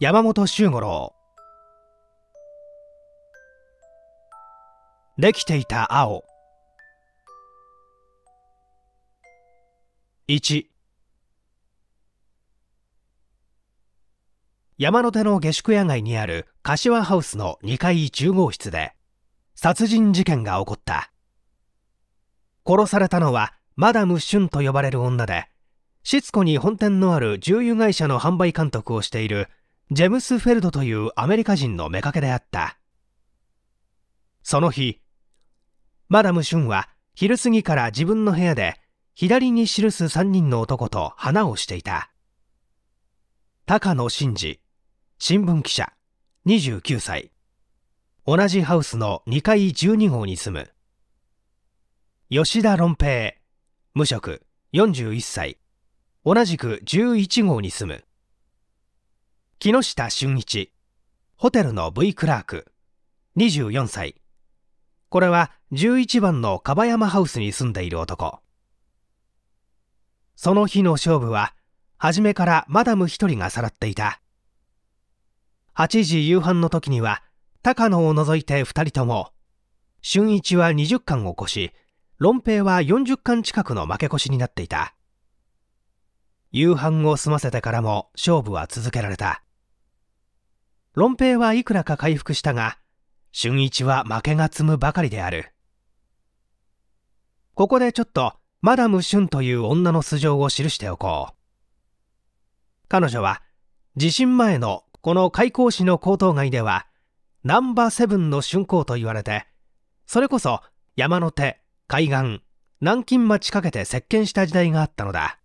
山本周五郎できていた青一山手の下宿屋街にある柏ハウスの2階10号室で殺人事件が起こった殺されたのはマダム・シュンと呼ばれる女でシツコに本店のある重油会社の販売監督をしているジェムス・フェルドというアメリカ人の妾であった。その日、マダム・シュンは昼過ぎから自分の部屋で左に記す3人の男と花をしていた。高野真二、新聞記者、29歳。同じハウスの2階12号に住む。吉田論平、無職、41歳。同じく11号に住む。木下俊一ホテルの V クラーク24歳これは11番の樺山ハウスに住んでいる男その日の勝負は初めからマダム一人がさらっていた8時夕飯の時には高野を除いて2人とも俊一は20巻を越し論平は40巻近くの負け越しになっていた夕飯を済ませてからも勝負は続けられた論平はいくらか回復したが、俊一は負けが積むばかりである。ここでちょっと、マダム俊という女の素性を記しておこう。彼女は、地震前のこの開港市の高等街では、ナンバーセブンの春光と言われて、それこそ山の手、海岸、南京町かけて席巻した時代があったのだ。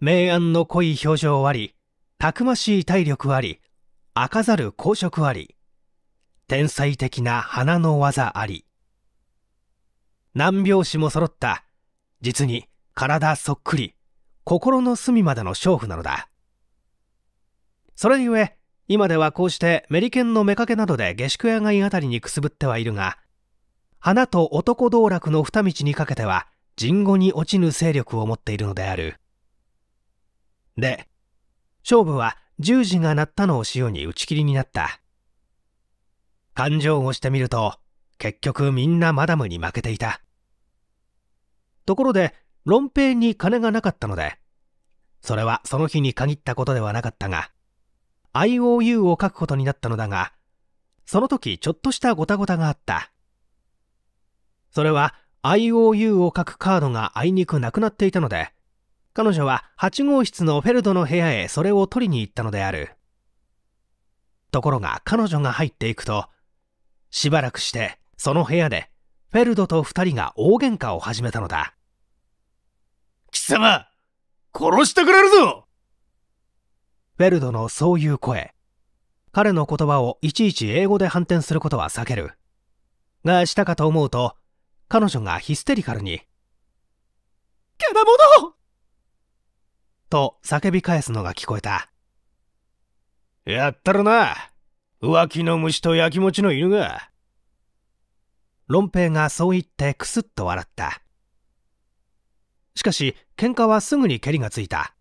明暗の濃い表情あり、たくましい体力あり、明かざる公職あり天才的な花の技あり難拍子も揃った実に体そっくり心の隅までの娼婦なのだそれゆえ今ではこうしてメリケンの妾などで下宿屋街あたりにくすぶってはいるが花と男道楽の二道にかけては人後に落ちぬ勢力を持っているのであるで勝負は10時が鳴ったのを潮に打ち切りになった。勘定をしてみると、結局みんなマダムに負けていた。ところで、論平に金がなかったので、それはその日に限ったことではなかったが、IOU を書くことになったのだが、その時ちょっとしたごたごたがあった。それは IOU を書くカードがあいにくなくなっていたので、彼女は8号室のフェルドの部屋へそれを取りに行ったのである。ところが彼女が入っていくと、しばらくしてその部屋でフェルドと2人が大喧嘩を始めたのだ。貴様殺してくれるぞフェルドのそういう声。彼の言葉をいちいち英語で反転することは避ける。がしたかと思うと、彼女がヒステリカルに。けなものと叫び返すのが聞こえた。やったるな浮気の虫とやきもちの犬が。論ンペイがそう言ってクスッと笑った。しかし、喧嘩はすぐに蹴りがついた。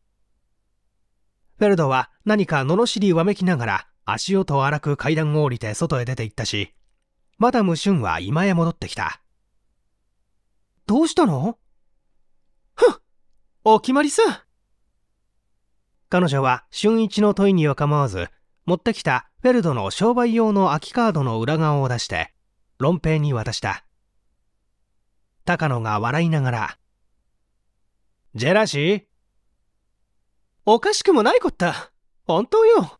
フェルドは何か罵りわめきながら足音を荒く階段を降りて外へ出て行ったし、マダム・シュンは今へ戻ってきた。どうしたのふっお決まりさ彼女は俊一の問いには構わず持ってきたフェルドの商売用の空きカードの裏側を出して論平に渡した高野が笑いながら「ジェラシーおかしくもないこった本当よ」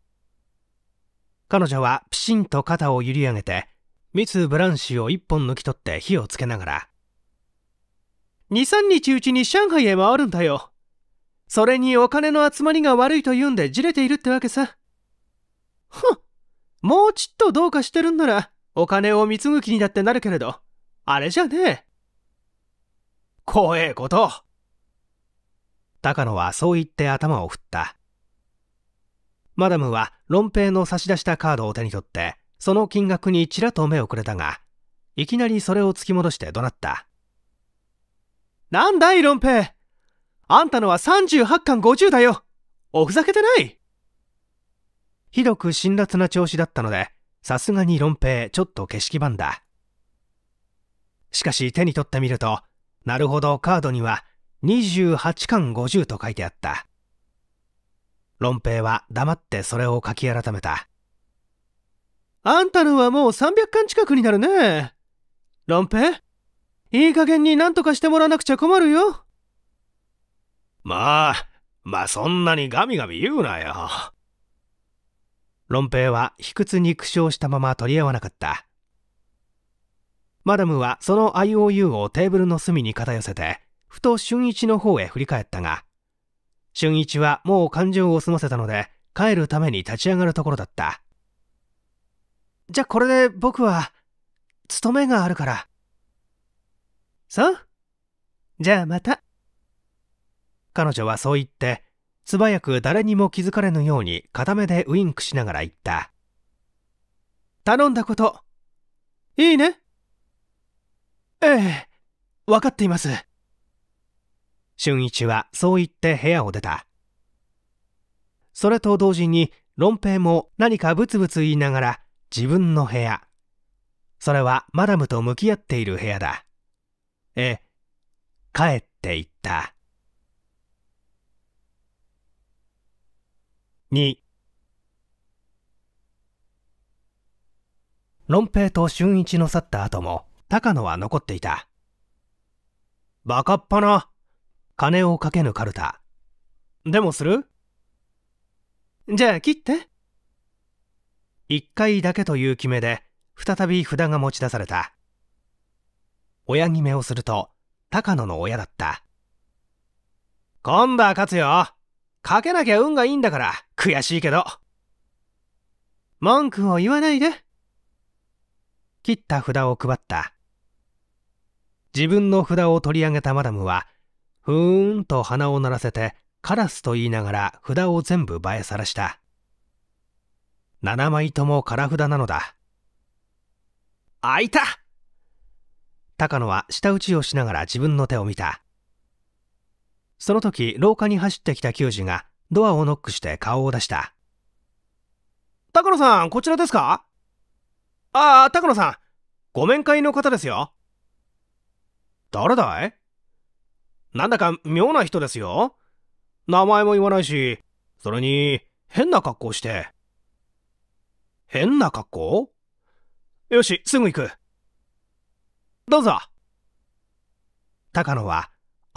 彼女はピシンと肩を揺り上げてミツブランシーを一本抜き取って火をつけながら「23日うちに上海へ回るんだよそれにお金の集まりが悪いと言うんでじれているってわけさ。ふん。もうちっとどうかしてるんなら、お金を貢ぐ気にだってなるけれど、あれじゃねえ。怖えこと。高野はそう言って頭を振った。マダムは論平の差し出したカードを手に取って、その金額にちらっと目をくれたが、いきなりそれを突き戻して怒鳴った。なんだい、論平あんたのは38巻50だよおふざけてないひどく辛辣な調子だったので、さすがに論平ちょっと景色版だ。しかし手に取ってみると、なるほどカードには28巻50と書いてあった。論平は黙ってそれを書き改めた。あんたのはもう300巻近くになるね。論平いい加減になんとかしてもらわなくちゃ困るよ。まあ、まあそんなにガミガミ言うなよ。ロンペイは卑屈に苦笑したまま取り合わなかった。マダムはその IOU をテーブルの隅に片寄せて、ふと俊一の方へ振り返ったが、俊一はもう感情を済ませたので、帰るために立ち上がるところだった。じゃこれで僕は、勤めがあるから。そうじゃあまた。彼女はそう言って、素早く誰にも気づかれぬように片目でウインクしながら言った。頼んだこと、いいねええ、分かっています。俊一はそう言って部屋を出た。それと同時に、論平も何かブツブツ言いながら自分の部屋。それはマダムと向き合っている部屋だ。え、帰っていった。2論平と俊一の去った後も高野は残っていたバカっな」金をかけぬカルタでもするじゃあ切って1回だけという決めで再び札が持ち出された親決めをすると高野の親だった今度は勝つよかけなきゃ運がいいんだから、悔しいけど。文句を言わないで。切った札を配った。自分の札を取り上げたマダムは、ふーんと鼻を鳴らせて、カラスと言いながら札を全部映えさらした。7枚とも空札なのだ。開いた高野は舌打ちをしながら自分の手を見た。その時、廊下に走ってきた球児がドアをノックして顔を出した。高野さん、こちらですかああ、高野さん、ご面会の方ですよ。誰だいなんだか妙な人ですよ。名前も言わないし、それに、変な格好して。変な格好よし、すぐ行く。どうぞ。高野は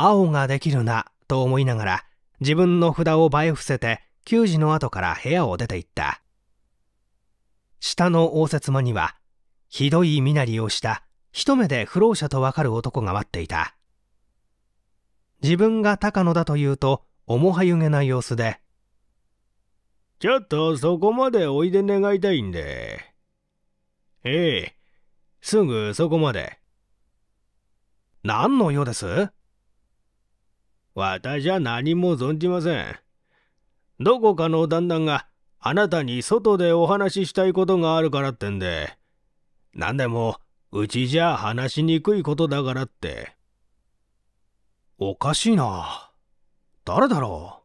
青ができるなと思いながら自分の札をえ伏せて給仕の後から部屋を出て行った下の応接間にはひどい身なりをした一目で不老者とわかる男が待っていた自分が高野だというと面はゆげな様子で「ちょっとそこまでおいで願いたいんで」ええすぐそこまで何の用です私は何も存じません。どこかの旦那があなたに外でお話ししたいことがあるからってんで、何でもうちじゃ話しにくいことだからって。おかしいな。誰だろ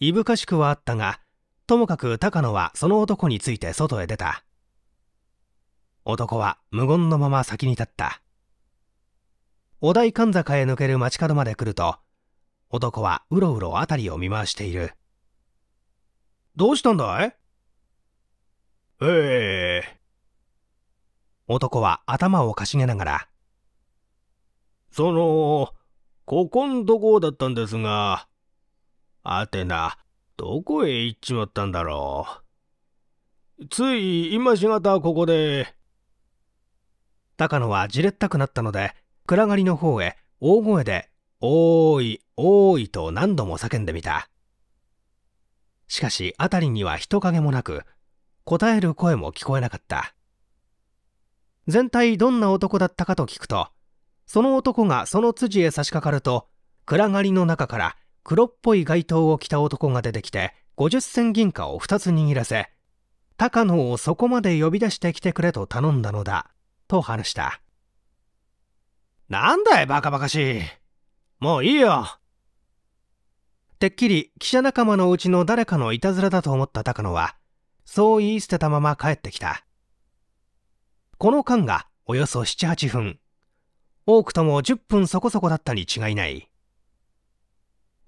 う。いぶかしくはあったが、ともかく高野はその男について外へ出た。男は無言のまま先に立った。お代神坂へ抜ける街角まで来ると男はうろうろ辺りを見回しているどうしたんだいええ男は頭をかしげながらそのここんとこだったんですがあてなどこへ行っちまったんだろうつい今しがたここで高野はじれったくなったので暗がりの方へ大声で、おーい、おーいと何度も叫んでみた。しかし、辺りには人影もなく、答える声も聞こえなかった。全体どんな男だったかと聞くと、その男がその辻へ差し掛かると、暗がりの中から黒っぽい街灯を着た男が出てきて、50銭銀貨を2つ握らせ、高野をそこまで呼び出してきてくれと頼んだのだ、と話した。なんだいバカバカしい。もういいよ。てっきり記者仲間のうちの誰かのいたずらだと思った高野は、そう言い捨てたまま帰ってきた。この間がおよそ7、8分。多くとも10分そこそこだったに違いない。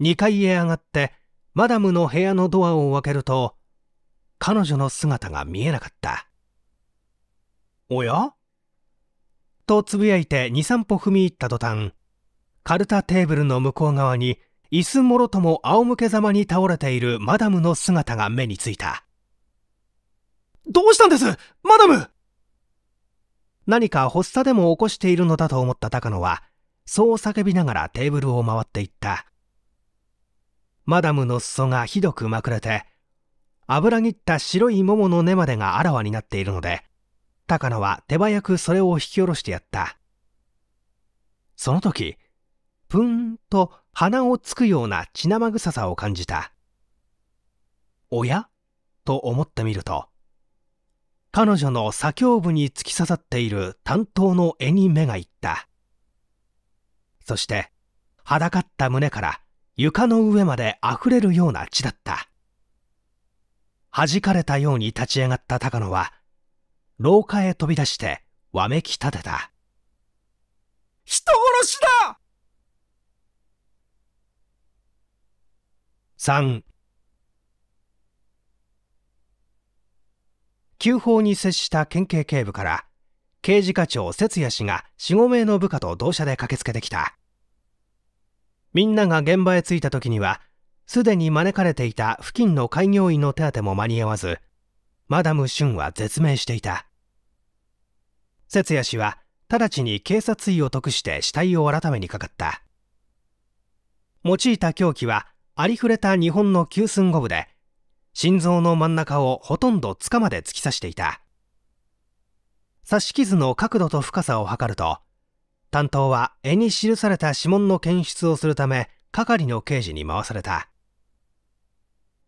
2階へ上がって、マダムの部屋のドアを開けると、彼女の姿が見えなかった。おやとつぶやいて2、3歩踏み入った途端、カルタテーブルの向こう側に、椅子もろとも仰向けざまに倒れているマダムの姿が目についた。どうしたんですマダム何か発作でも起こしているのだと思った高野は、そう叫びながらテーブルを回っていった。マダムの裾がひどくまくれて、油ぎった白い桃の根までがあらわになっているので、高野は手早くそれを引き下ろしてやった。その時、ーンと鼻をつくような血生臭さを感じた。おやと思ってみると、彼女の左胸部に突き刺さっている担当の絵に目がいった。そして、裸った胸から床の上まで溢れるような血だった。弾かれたように立ち上がった高野は、廊下へ飛び出してわめき立てた。人殺しだ3急法に接した県警警部から刑事課長節也氏が45名の部下と同社で駆けつけてきたみんなが現場へ着いた時にはすでに招かれていた付近の開業医の手当も間に合わずマダム・シュンは絶命していた節也氏は直ちに警察医を匿して死体を改めにかかった用いた凶器はありふれた日本の急寸五分で心臓の真ん中をほとんど塚まで突き刺していた刺し傷の角度と深さを測ると担当は絵に記された指紋の検出をするため係の刑事に回された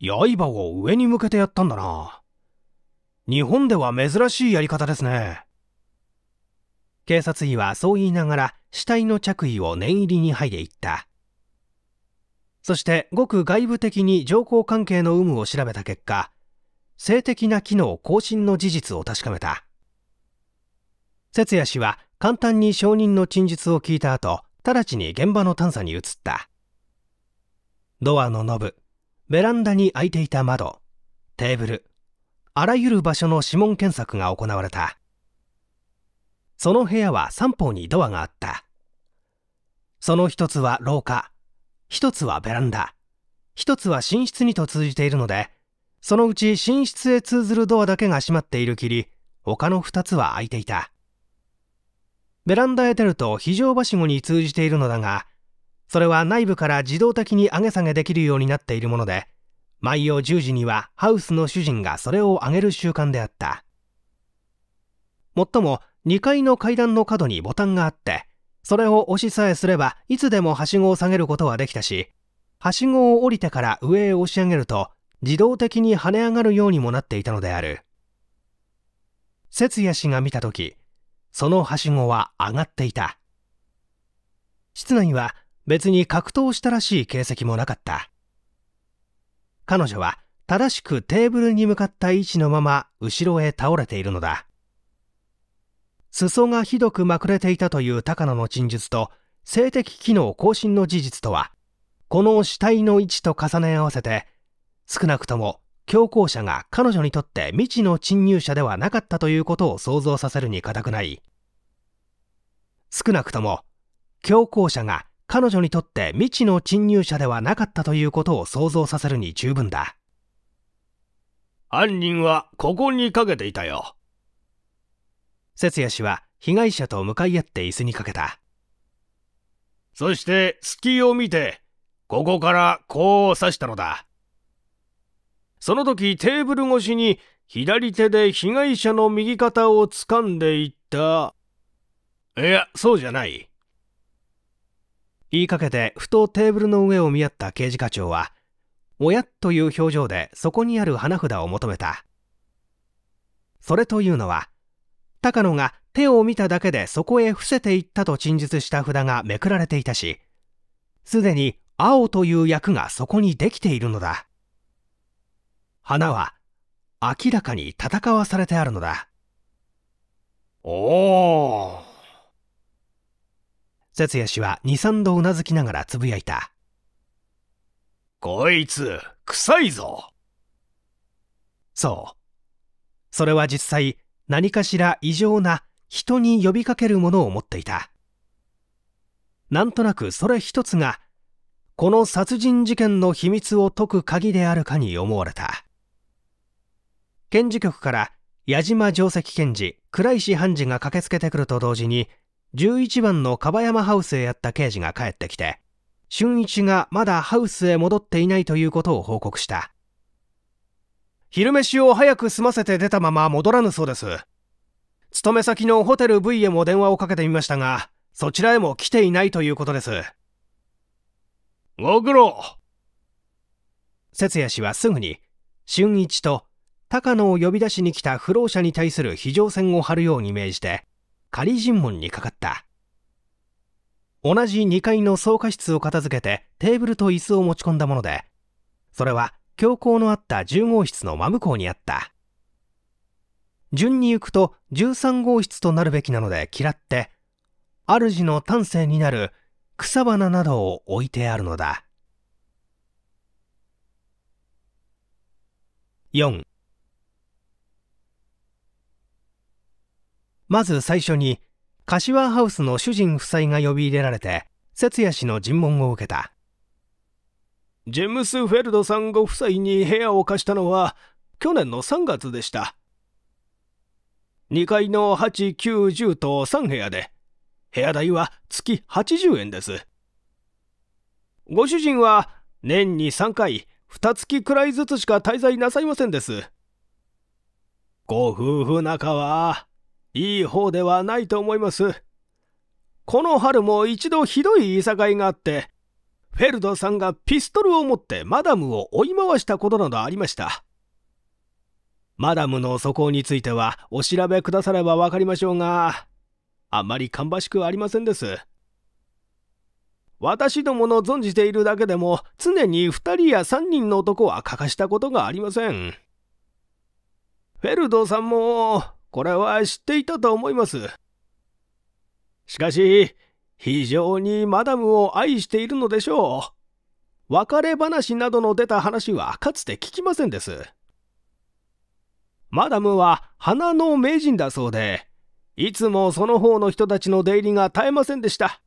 刃を上に向けてやったんだな日本では珍しいやり方ですね警察医はそう言いながら死体の着衣を念入りに剥いでいったそしてごく外部的に情報関係の有無を調べた結果性的な機能更新の事実を確かめた節也氏は簡単に証人の陳述を聞いた後直ちに現場の探査に移ったドアのノブベランダに開いていた窓テーブルあらゆる場所の指紋検索が行われたその部屋は三方にドアがあった。その一つは廊下、一つはベランダ、一つは寝室にと通じているので、そのうち寝室へ通ずるドアだけが閉まっているきり、他の二つは開いていた。ベランダへ出ると非常はしごに通じているのだが、それは内部から自動的に上げ下げできるようになっているもので、毎夜10時にはハウスの主人がそれを上げる習慣であった。もっとも、2階の階段の角にボタンがあって、それを押しさえすればいつでもはしごを下げることはできたし、はしごを降りてから上へ押し上げると自動的に跳ね上がるようにもなっていたのである。節也氏が見た時、そのはしごは上がっていた。室内は別に格闘したらしい形跡もなかった。彼女は正しくテーブルに向かった位置のまま後ろへ倒れているのだ。裾がひどくまくれていたという高野の陳述と性的機能更新の事実とはこの死体の位置と重ね合わせて少なくとも強行者が彼女にとって未知の侵入者ではなかったということを想像させるに難くない少なくとも強行者が彼女にとって未知の侵入者ではなかったということを想像させるに十分だ犯人はここにかけていたよ節也氏は被害者と向かい合って椅子にかけたそして隙を見てここからこう刺したのだその時テーブル越しに左手で被害者の右肩を掴んでいったいやそうじゃない言いかけてふとテーブルの上を見合った刑事課長はおやという表情でそこにある花札を求めたそれというのは高野が手を見ただけでそこへ伏せていったと陳述した札がめくられていたし、すでに青という役がそこにできているのだ。花は明らかに戦わされてあるのだ。おお。節也氏は二三度うなずきながらつぶやいた。こいつ、臭いぞ。そう。それは実際、何かしら異常な人に呼びかけるものを持っていたなんとなくそれ一つがこの殺人事件の秘密を解く鍵であるかに思われた検事局から矢島定跡検事倉石判事が駆けつけてくると同時に11番の樺山ハウスへやった刑事が帰ってきて俊一がまだハウスへ戻っていないということを報告した昼飯を早く済ませて出たまま戻らぬそうです。勤め先のホテル V へも電話をかけてみましたが、そちらへも来ていないということです。ご苦労。節也氏はすぐに、俊一と高野を呼び出しに来た不老者に対する非常線を張るように命じて、仮尋問にかかった。同じ2階の草加室を片付けてテーブルと椅子を持ち込んだもので、それは教皇のあった10号室の真向こうにあった。順に行くと13号室となるべきなので嫌って、主の丹精になる草花などを置いてあるのだ。4まず最初に、柏ハウスの主人夫妻が呼び入れられて、節也氏の尋問を受けた。ジェムス・フェルドさんご夫妻に部屋を貸したのは去年の3月でした。2階の8、9、10と3部屋で、部屋代は月80円です。ご主人は年に3回、2月くらいずつしか滞在なさいませんです。ご夫婦仲は、いい方ではないと思います。この春も一度ひどいいさかいがあって、フェルドさんがピストルを持ってマダムを追い回したことなどありました。マダムの素行についてはお調べくださればわかりましょうが、あまり芳しくありませんです。私どもの存じているだけでも常に2人や3人の男は欠かしたことがありません。フェルドさんもこれは知っていたと思います。しかし、非常にマダムを愛しているのでしょう。別れ話などの出た話はかつて聞きませんです。マダムは花の名人だそうで、いつもその方の人たちの出入りが絶えませんでした。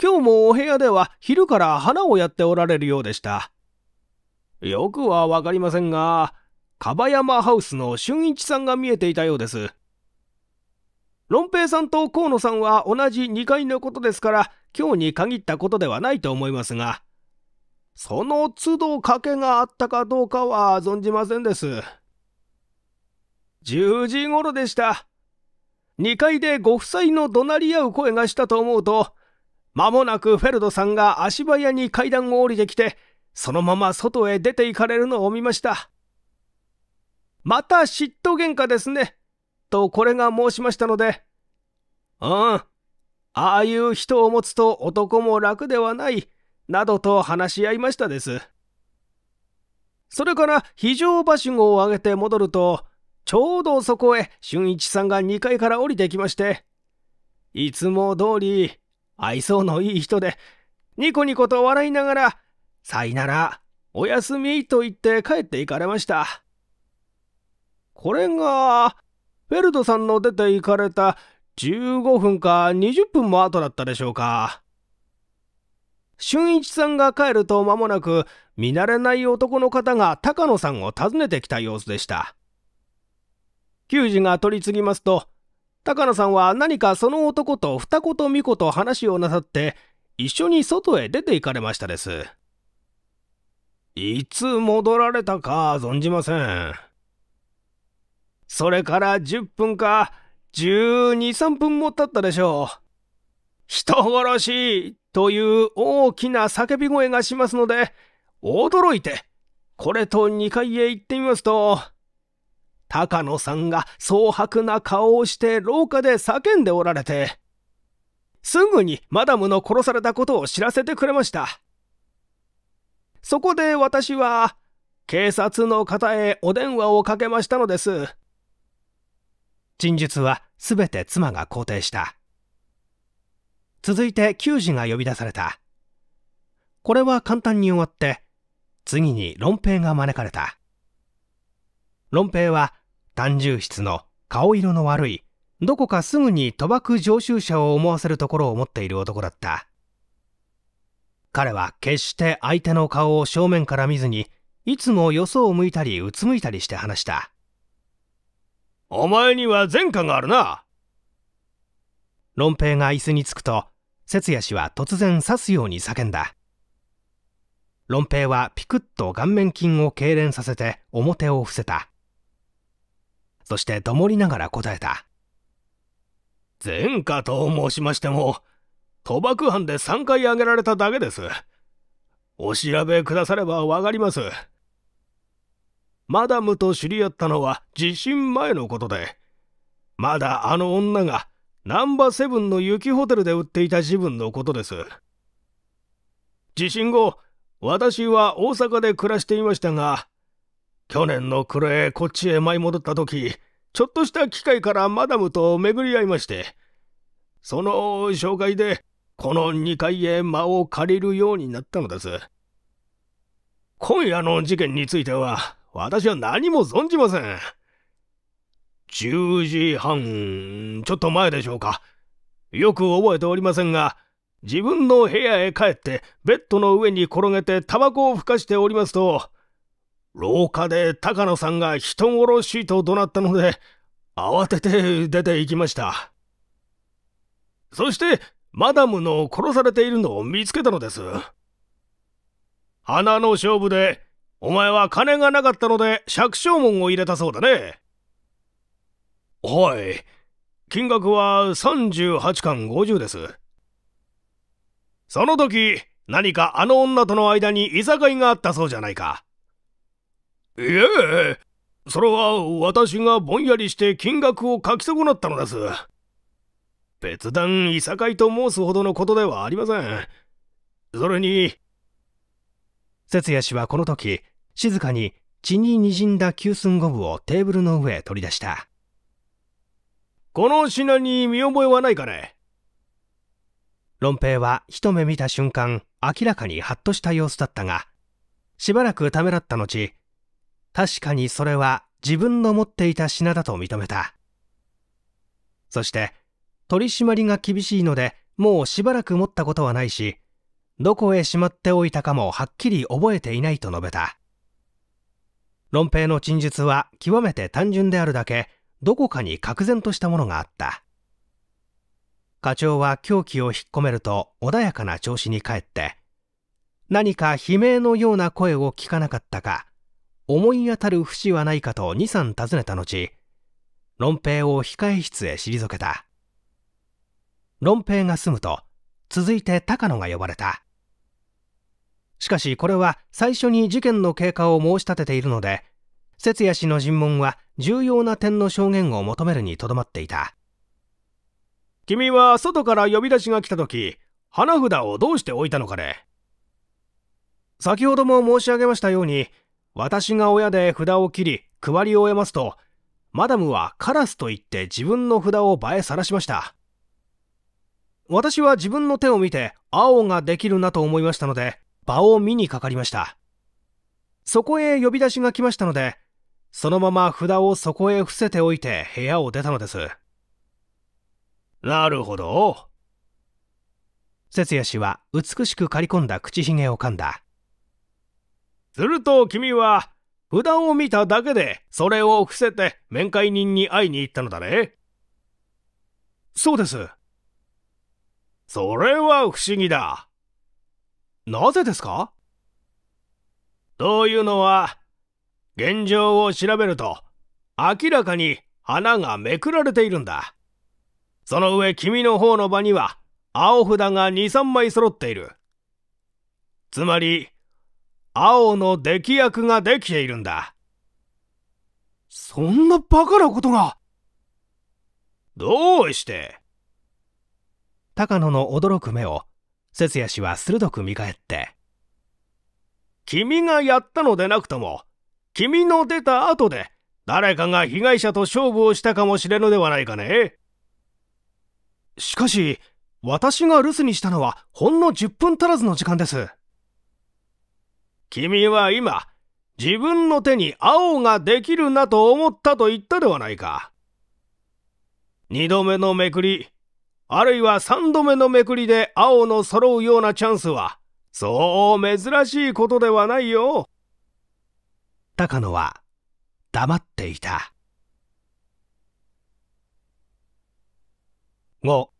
今日もお部屋では昼から花をやっておられるようでした。よくはわかりませんが、樺山ハウスの俊一さんが見えていたようです。論平さんと河野さんは同じ2階のことですから、今日に限ったことではないと思いますが、その都度賭けがあったかどうかは存じませんです。10時頃でした。2階でご夫妻の怒鳴り合う声がしたと思うと、間もなくフェルドさんが足早に階段を降りてきて、そのまま外へ出て行かれるのを見ました。また嫉妬喧嘩ですね。とこれが申しましたので、うん、ああいう人を持つと男も楽ではない、などと話し合いましたです。それから非常場所を上げて戻ると、ちょうどそこへ俊一さんが2階から降りてきまして、いつも通り、愛想のいい人で、ニコニコと笑いながら、さいなら、おやすみと言って帰っていかれました。これが、フェルドさんの出て行かれた15分か20分も後だったでしょうか。俊一さんが帰ると間もなく、見慣れない男の方が高野さんを訪ねてきた様子でした。球児が取り次ぎますと、高野さんは何かその男と二子と三子と話をなさって、一緒に外へ出て行かれましたです。いつ戻られたか存じません。それから10分か12、3分も経ったでしょう。人殺しという大きな叫び声がしますので、驚いて、これと2階へ行ってみますと、高野さんが蒼白な顔をして廊下で叫んでおられて、すぐにマダムの殺されたことを知らせてくれました。そこで私は、警察の方へお電話をかけましたのです。陳述は全て妻が肯定した続いて球児が呼び出されたこれは簡単に終わって次に論平が招かれた論平は単純質の顔色の悪いどこかすぐに賭博常習者を思わせるところを持っている男だった彼は決して相手の顔を正面から見ずにいつもよそを向いたりうつむいたりして話したお前には前科があるな。論平が椅子につくと、節也氏は突然刺すように叫んだ。論平はピクッと顔面筋を痙攣させて表を伏せた。そしてどもりながら答えた。前科と申しましても、賭博犯で3回挙げられただけです。お調べくださればわかります。マダムと知り合ったのは地震前のことでまだあの女がナンバーセブンの雪ホテルで売っていた自分のことです地震後私は大阪で暮らしていましたが去年の暮れこっちへ舞い戻った時ちょっとした機会からマダムと巡り合いましてその紹介でこの2階へ間を借りるようになったのです今夜の事件については私は何も存じません。10時半、ちょっと前でしょうか。よく覚えておりませんが、自分の部屋へ帰って、ベッドの上に転げてタバコをふかしておりますと、廊下で高野さんが人殺しと怒鳴ったので、慌てて出て行きました。そして、マダムの殺されているのを見つけたのです。花の勝負でお前は金がなかったので借証文を入れたそうだね。はい。金額は38巻50です。その時、何かあの女との間にい酒かいがあったそうじゃないか。いえ、それは私がぼんやりして金額を書き損なったのです。別段いさかいと申すほどのことではありません。それに、節也氏はこの時、静かに血に滲んだ急寸ゴムをテーブルの上へ取り出した。この品に見覚えはないかね論平は一目見た瞬間、明らかにハッとした様子だったが、しばらくためらった後、確かにそれは自分の持っていた品だと認めた。そして、取り締まりが厳しいので、もうしばらく持ったことはないし、どこへしまっておいたかもはっきり覚えていないと述べた。論平の陳述は極めて単純であるだけどこかに愕然としたものがあった課長は狂気を引っ込めると穏やかな調子に帰って何か悲鳴のような声を聞かなかったか思い当たる節はないかと23尋ねた後論平を控え室へ退けた論平が住むと続いて高野が呼ばれたしかしこれは最初に事件の経過を申し立てているので節也氏の尋問は重要な点の証言を求めるにとどまっていた君は外から呼び出しが来た時花札をどうして置いたのかね先ほども申し上げましたように私が親で札を切り配り終えますとマダムはカラスと言って自分の札を映えさらしました私は自分の手を見て青ができるなと思いましたので場を見にかかりました。そこへ呼び出しが来ましたので、そのまま札をそこへ伏せておいて部屋を出たのです。なるほど。節也氏は美しく刈り込んだ口ひげを噛んだ。すると君は、札を見ただけで、それを伏せて面会人に会いに行ったのだね。そうです。それは不思議だ。なぜですかというのは現状を調べると明らかに花がめくられているんだその上君の方の場には青札が23枚揃っているつまり青の出来役ができているんだそんなバカなことがどうして高野の驚く目を節也氏は鋭く見返って君がやったのでなくとも君の出た後で誰かが被害者と勝負をしたかもしれぬではないかねしかし私が留守にしたのはほんの10分足らずの時間です君は今自分の手に青ができるなと思ったと言ったではないか二度目のめくりあるいは三度目のめくりで青の揃うようなチャンスは、そう珍しいことではないよ。高野は黙っていた。五。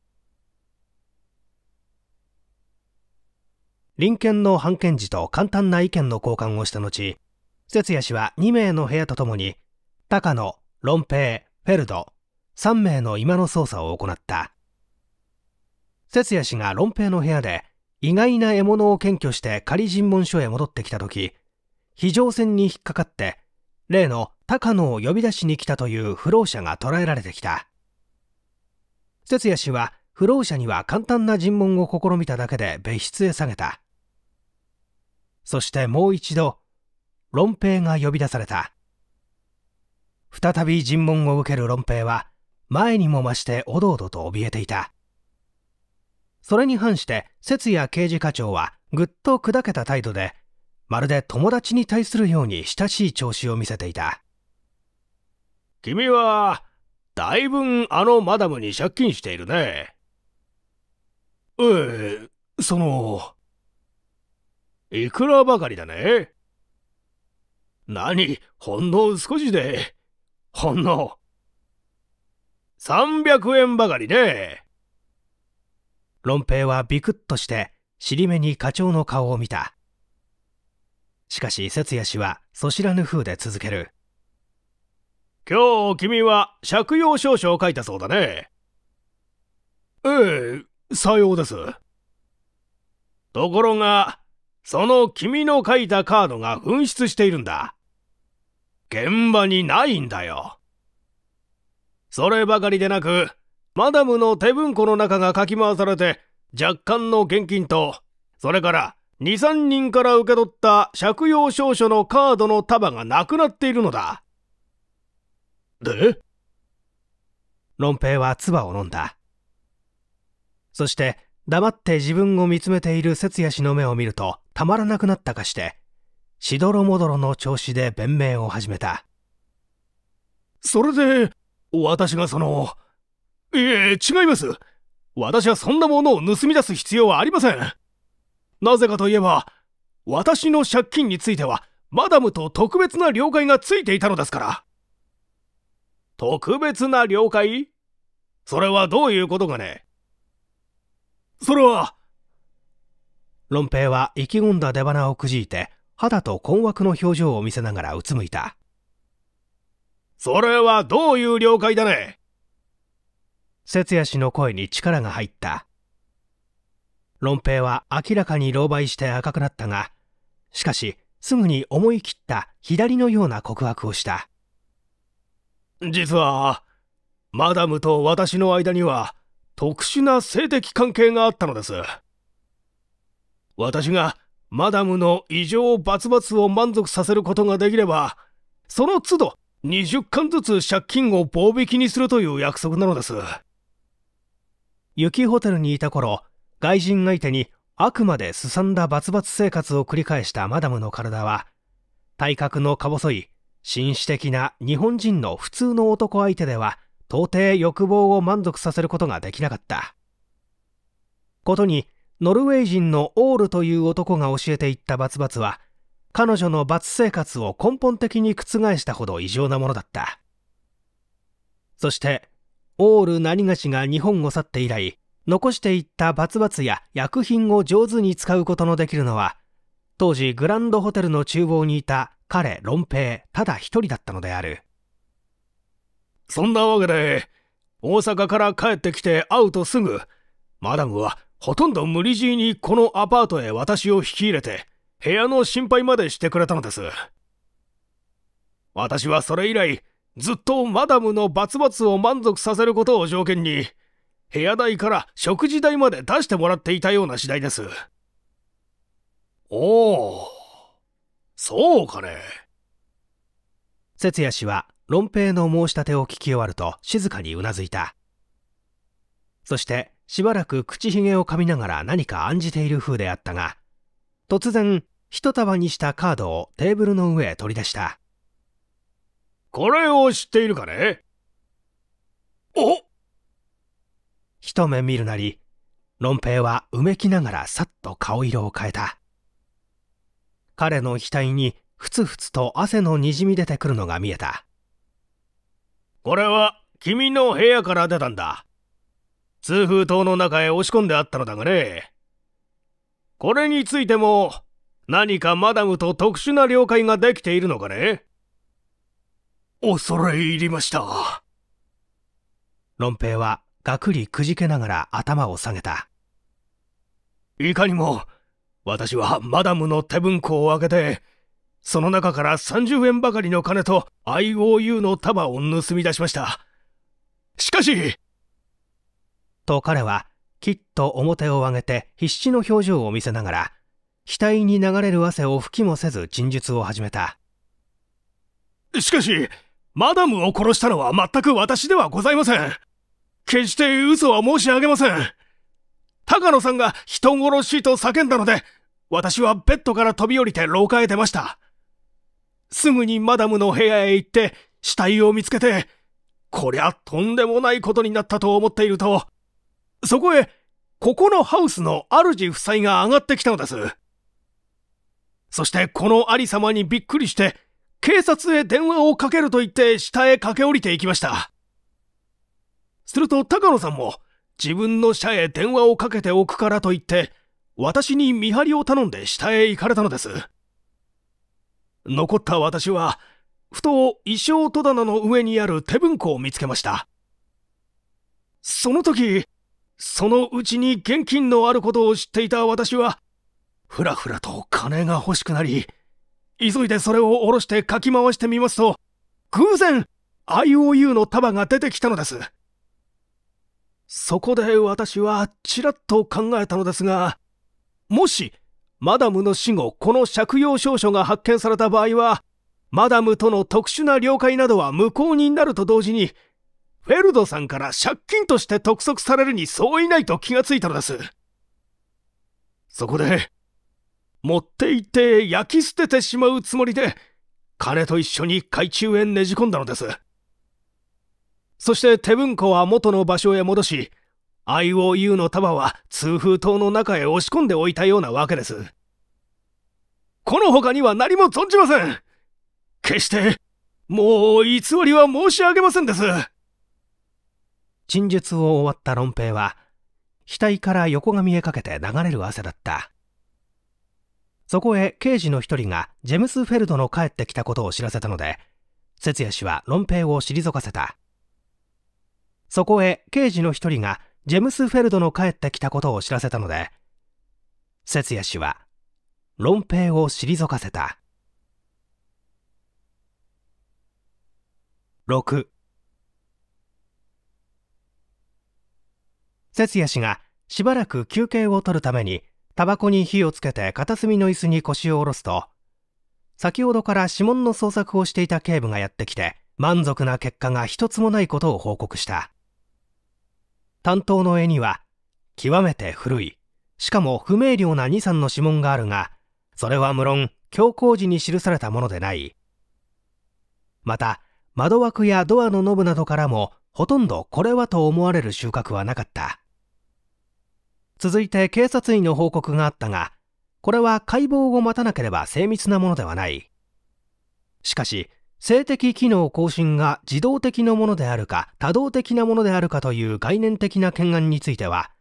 臨県の判検時と簡単な意見の交換をした後、節也氏は2名の部屋とともに、高野、論平、フェルド、3名の今の捜査を行った。哲也氏が論平の部屋で意外な獲物を検挙して仮尋問所へ戻ってきた時非常線に引っかかって例の高野を呼び出しに来たという不老者が捕らえられてきた哲也氏は不老者には簡単な尋問を試みただけで別室へ下げたそしてもう一度論平が呼び出された再び尋問を受ける論平は前にも増しておどおどと怯えていたそれに反して節や刑事課長はぐっと砕けた態度でまるで友達に対するように親しい調子を見せていた君はだいぶあのマダムに借金しているねええそのいくらばかりだね何ほんの少しでほんの300円ばかりね論平はビクッとして尻目に課長の顔を見たしかし節也氏はそ知らぬ風で続ける今日君は借用証書を書いたそうだねええさようですところがその君の書いたカードが紛失しているんだ現場にないんだよそればかりでなくマダムの手文庫の中がかき回されて、若干の現金と、それから、2、3人から受け取った借用証書のカードの束がなくなっているのだ。で論平は唾を飲んだ。そして、黙って自分を見つめている節也氏の目を見ると、たまらなくなったかして、しどろもどろの調子で弁明を始めた。それで、私がその、いえ、違います。私はそんなものを盗み出す必要はありません。なぜかといえば、私の借金については、マダムと特別な了解がついていたのですから。特別な了解それはどういうことかねそれは。論平ペイは意気込んだ出鼻をくじいて、肌と困惑の表情を見せながらうつむいた。それはどういう了解だね節也氏の声に力が入った論平は明らかに狼狽して赤くなったがしかしすぐに思い切った左のような告白をした実はマダムと私の間には特殊な性的関係があったのです私がマダムの異常バツを満足させることができればその都度20巻ずつ借金を棒引きにするという約束なのです雪ホテルにいた頃外人相手にあくまですさんだバツバツ生活を繰り返したマダムの体は体格のか細い紳士的な日本人の普通の男相手では到底欲望を満足させることができなかったことにノルウェー人のオールという男が教えていったバツバツは彼女のバツ生活を根本的に覆したほど異常なものだったそしてオール何がしが日本を去って以来、残していったバツバツや薬品を上手に使うことのできるのは、当時グランドホテルの厨房にいた彼、論平、ただ一人だったのである。そんなわけで、大阪から帰ってきて会うとすぐ、マダムはほとんど無理強いにこのアパートへ私を引き入れて、部屋の心配までしてくれたのです。私はそれ以来、ずっとマダムのバツバツを満足させることを条件に、部屋代から食事代まで出してもらっていたような次第です。おお、そうかね。節也氏は、論平の申し立てを聞き終わると静かにうなずいた。そして、しばらく口ひげを噛みながら何か案じている風であったが、突然、一束にしたカードをテーブルの上へ取り出した。これを知っているかねお一目見るなり、論イはうめきながらさっと顔色を変えた。彼の額にふつふつと汗のにじみ出てくるのが見えた。これは君の部屋から出たんだ。通風筒の中へ押し込んであったのだがね。これについても何かマダムと特殊な了解ができているのかね恐れ入りました。論平はがくりくじけながら頭を下げた。いかにも、私はマダムの手文庫を開けて、その中から30円ばかりの金と IOU の束を盗み出しました。しかしと彼は、きっと表を上げて必死の表情を見せながら、額に流れる汗を拭きもせず陳述を始めた。しかし、マダムを殺したのは全く私ではございません。決して嘘は申し上げません。高野さんが人殺しと叫んだので、私はベッドから飛び降りて廊下へ出ました。すぐにマダムの部屋へ行って、死体を見つけて、こりゃとんでもないことになったと思っていると、そこへ、ここのハウスの主夫妻が上がってきたのです。そしてこのありさまにびっくりして、警察へ電話をかけると言って下へ駆け下りていきました。すると高野さんも自分の社へ電話をかけておくからと言って私に見張りを頼んで下へ行かれたのです。残った私はふと衣装戸棚の上にある手文庫を見つけました。その時、そのうちに現金のあることを知っていた私は、ふらふらと金が欲しくなり、急いでそれを下ろしてかき回してみますと、偶然、IOU の束が出てきたのです。そこで私はちらっと考えたのですが、もし、マダムの死後、この借用証書が発見された場合は、マダムとの特殊な了解などは無効になると同時に、フェルドさんから借金として督促されるに相違ないと気がついたのです。そこで、持って行って焼き捨ててしまうつもりで金と一緒に海中へねじ込んだのですそして手文庫は元の場所へ戻し IOU の束は通風筒の中へ押し込んでおいたようなわけですこの他には何も存じません決してもう偽りは申し上げませんです陳述を終わった論平は額から横髪へかけて流れる汗だったそこへ刑事の一人がジェムス・フェルドの帰ってきたことを知らせたので節也氏は論兵を退かせたそこへ刑事の一人がジェムス・フェルドの帰ってきたことを知らせたので節也氏は論兵を退かせた6節也氏がしばらく休憩を取るためにタバコに火をつけて片隅の椅子に腰を下ろすと先ほどから指紋の捜索をしていた警部がやってきて満足な結果が一つもないことを報告した担当の絵には極めて古いしかも不明瞭な2、3の指紋があるがそれは無論強行時に記されたものでないまた窓枠やドアのノブなどからもほとんどこれはと思われる収穫はなかった続いて警察医の報告があったが、これは解剖を待たなければ精密なものではない。しかし、性的機能更新が自動的なものであるか多動的なものであるかという概念的な懸案については、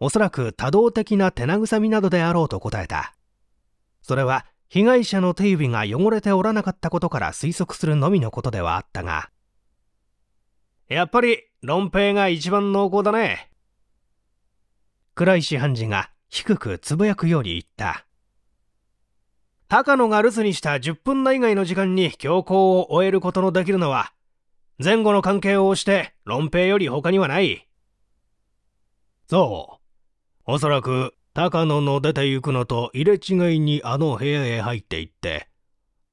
おそらく多動的な手慰みなどであろうと答えた。それは被害者の手指が汚れておらなかったことから推測するのみのことではあったが、やっぱり論平が一番濃厚だね。倉石判事が低くつぶやくように言った。高野が留守にした10分内以外の時間に強行を終えることのできるのは、前後の関係を押して論平より他にはない。そう。おそらく、高野の出て行くのと入れ違いにあの部屋へ入って行って、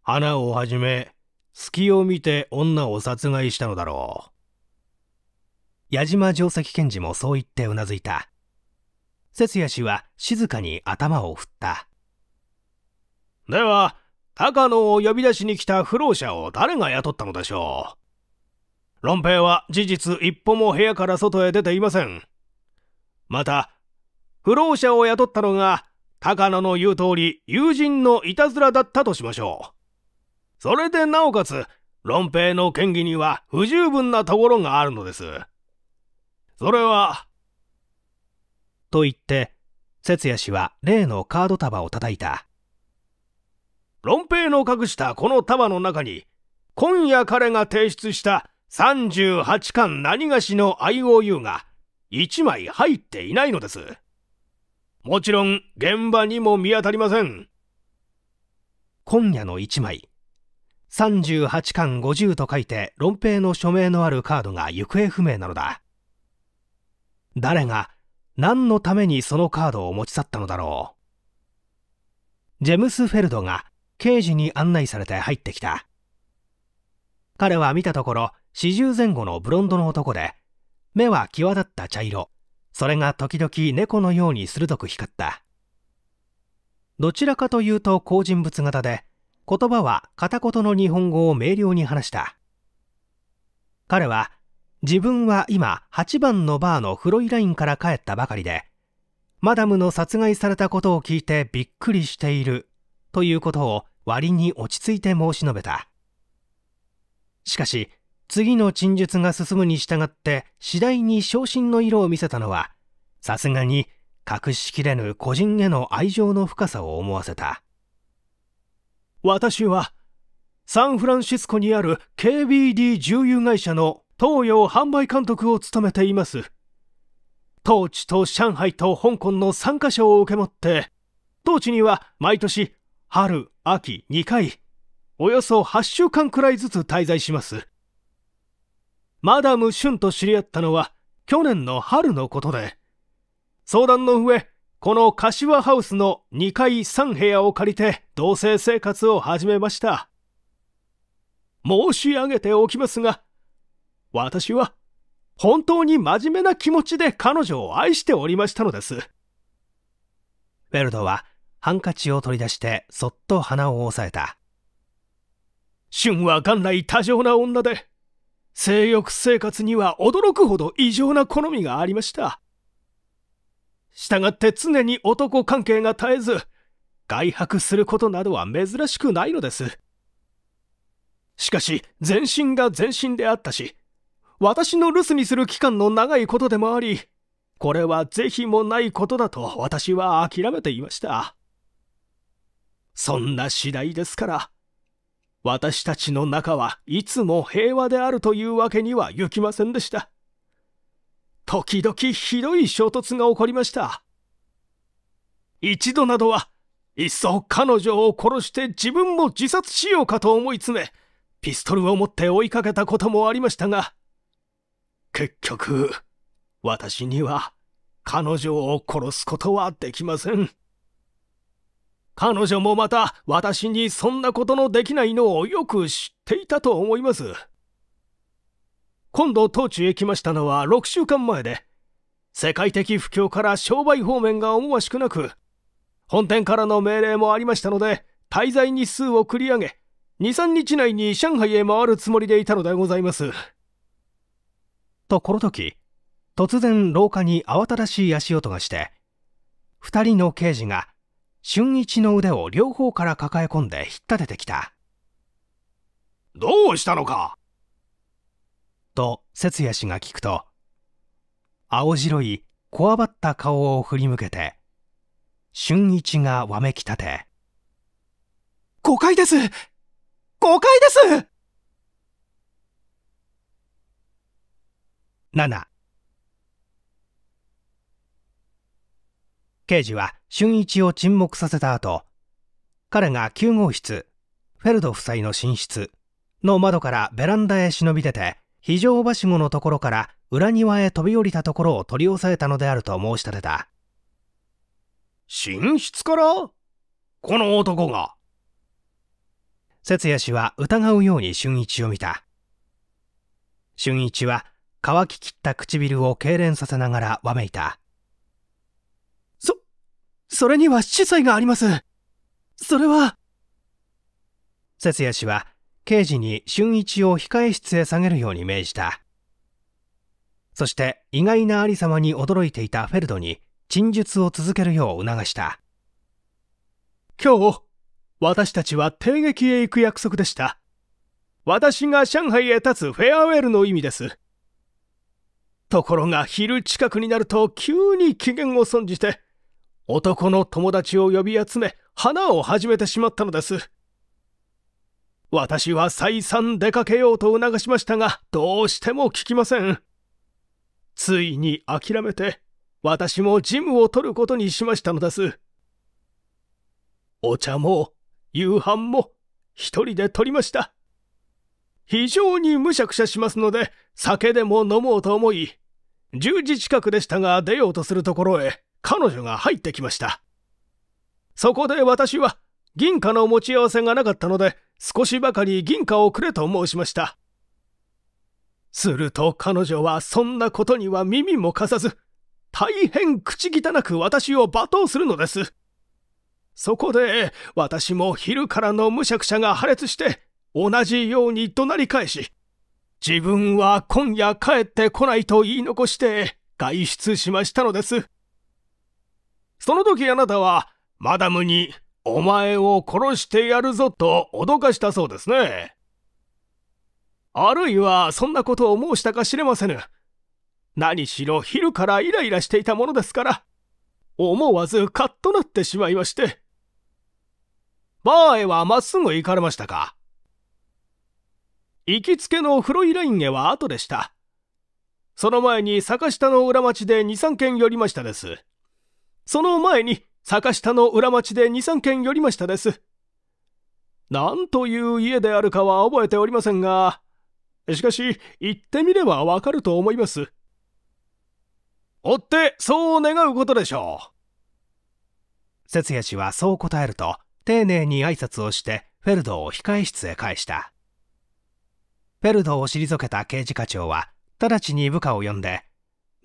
花をはじめ、隙を見て女を殺害したのだろう。矢島定石検事もそう言ってうなずいた。節也氏は静かに頭を振ったでは高野を呼び出しに来た不老者を誰が雇ったのでしょう論平は事実一歩も部屋から外へ出ていませんまた不老者を雇ったのが高野の言う通り友人のいたずらだったとしましょうそれでなおかつ論平の嫌疑には不十分なところがあるのですそれはと言って、節也氏は例のカード束を叩いた。論平の隠したこの束の中に、今夜彼が提出した38巻何がしの IOU が1枚入っていないのです。もちろん現場にも見当たりません。今夜の1枚。38巻50と書いて論平の署名のあるカードが行方不明なのだ。誰が何のためにそのカードを持ち去ったのだろうジェムス・フェルドが刑事に案内されて入ってきた彼は見たところ40前後のブロンドの男で目は際立った茶色それが時々猫のように鋭く光ったどちらかというと好人物型で言葉は片言の日本語を明瞭に話した彼は自分は今8番のバーのフロイラインから帰ったばかりでマダムの殺害されたことを聞いてびっくりしているということを割に落ち着いて申し述べたしかし次の陳述が進むに従って次第に昇進の色を見せたのはさすがに隠しきれぬ個人への愛情の深さを思わせた私はサンフランシスコにある KBD 重油会社の東洋販売監督を務めています。当地と上海と香港の3カ所を受け持って、当地には毎年春、秋2回、およそ8週間くらいずつ滞在します。マダム・シュンと知り合ったのは去年の春のことで、相談の上、この柏ハウスの2階3部屋を借りて同棲生活を始めました。申し上げておきますが、私は本当に真面目な気持ちで彼女を愛しておりましたのです。ウェルドはハンカチを取り出してそっと鼻を押さえた。シュンは元来多情な女で、性欲生活には驚くほど異常な好みがありました。従って常に男関係が絶えず、外泊することなどは珍しくないのです。しかし、全身が全身であったし、私の留守にする期間の長いことでもあり、これは是非もないことだと私は諦めていました。そんな次第ですから、私たちの中はいつも平和であるというわけにはいきませんでした。時々ひどい衝突が起こりました。一度などは、いっそ彼女を殺して自分も自殺しようかと思い詰め、ピストルを持って追いかけたこともありましたが、結局、私には彼女を殺すことはできません。彼女もまた私にそんなことのできないのをよく知っていたと思います。今度当地へ来ましたのは6週間前で、世界的不況から商売方面が思わしくなく、本店からの命令もありましたので、滞在日数を繰り上げ、2、3日内に上海へ回るつもりでいたのでございます。とこの時突然廊下に慌ただしい足音がして2人の刑事が俊一の腕を両方から抱え込んで引っ立ててきたどうしたのかと節也氏が聞くと青白いこわばった顔を振り向けて俊一がわめきたて誤解です誤解です7刑事は俊一を沈黙させた後彼が9号室フェルド夫妻の寝室の窓からベランダへ忍び出て非常はしごのところから裏庭へ飛び降りたところを取り押さえたのであると申し立てた寝室からこの男が節也氏は疑うように俊一を見た俊一は乾ききった唇を痙攣させながらわめいた。そ、それには司祭があります。それは。節也氏は刑事に俊一を控え室へ下げるように命じた。そして意外なありさまに驚いていたフェルドに陳述を続けるよう促した。今日、私たちは帝劇へ行く約束でした。私が上海へ立つフェアウェルの意味です。ところが昼近くになると急に機嫌を損じて男の友達を呼び集め花を始めてしまったのです私は再三出かけようと促しましたがどうしても聞きませんついに諦めて私もジムを取ることにしましたのですお茶も夕飯も一人で取りました非常にむしゃくしゃしますので酒でも飲もうと思い10時近くでしたが出ようとするところへ彼女が入ってきました。そこで私は銀貨の持ち合わせがなかったので少しばかり銀貨をくれと申しました。すると彼女はそんなことには耳も貸さず、大変口汚く私を罵倒するのです。そこで私も昼からのむしゃくしゃが破裂して同じように怒鳴り返し、自分は今夜帰ってこないと言い残して外出しましたのです。その時あなたはマダムにお前を殺してやるぞと脅かしたそうですね。あるいはそんなことを申したか知れませぬ。何しろ昼からイライラしていたものですから、思わずカッとなってしまいまして。バーへはまっすぐ行かれましたか行きつけのフロイラインへは後でした。その前に坂下の裏町で2、3軒寄りましたです。その前に坂下の裏町で2、3軒寄りましたです。何という家であるかは覚えておりませんが、しかし、行ってみればわかると思います。追って、そう願うことでしょう。節也氏はそう答えると、丁寧に挨拶をして、フェルドを控え室へ返した。ペルドを退けた刑事課長は直ちに部下を呼んで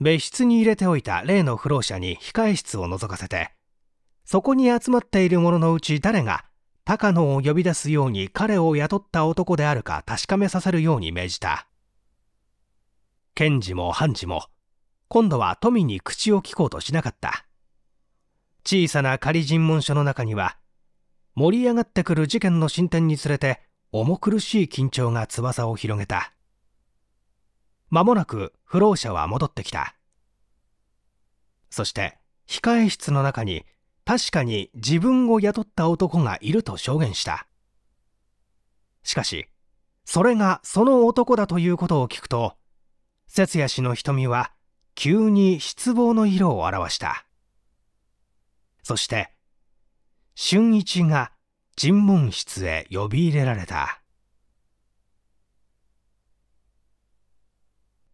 別室に入れておいた例の不老者に控え室を覗かせてそこに集まっている者のうち誰が高野を呼び出すように彼を雇った男であるか確かめさせるように命じた検事も判事も今度は富に口を聞こうとしなかった小さな仮尋問書の中には盛り上がってくる事件の進展につれて重苦しい緊張が翼を広げた間もなく不老者は戻ってきたそして控え室の中に確かに自分を雇った男がいると証言したしかしそれがその男だということを聞くと節也氏の瞳は急に失望の色を表したそして俊一が尋問室へ呼び入れられた